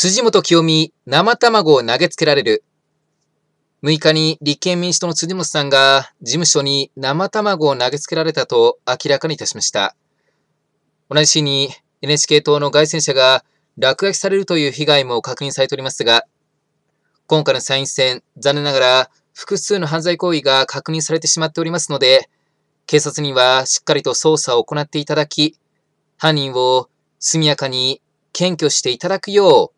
辻元清美、生卵を投げつけられる。6日に立憲民主党の辻元さんが事務所に生卵を投げつけられたと明らかにいたしました。同じ日に NHK 党の外戦車が落書きされるという被害も確認されておりますが、今回の参院選、残念ながら複数の犯罪行為が確認されてしまっておりますので、警察にはしっかりと捜査を行っていただき、犯人を速やかに検挙していただくよう